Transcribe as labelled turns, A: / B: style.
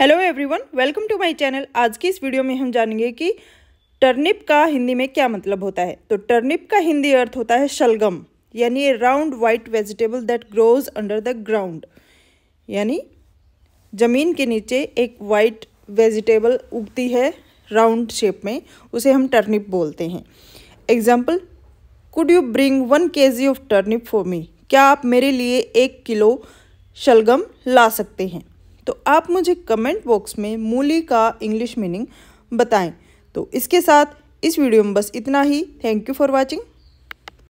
A: hello everyone welcome to my channel आज की इस वीडियो में हम जानेंगे कि टर्निप का हिंदी में क्या मतलब होता है तो टर्निप का हिंदी अर्थ होता है शलगम यानी a round white vegetable that grows under the ground यानी ज़मीन के नीचे एक वाइट वेजिटेबल उगती है राउंड शेप में उसे हम टर्निप बोलते हैं example could you bring one K G of turnip for me क्या आप मेरे लिए एक किलो शलगम ला सकते हैं तो आप मुझे कमेंट बॉक्स में मूली का इंग्लिश मीनिंग बताएं तो इसके साथ इस वीडियो में बस इतना ही थैंक यू फॉर वॉचिंग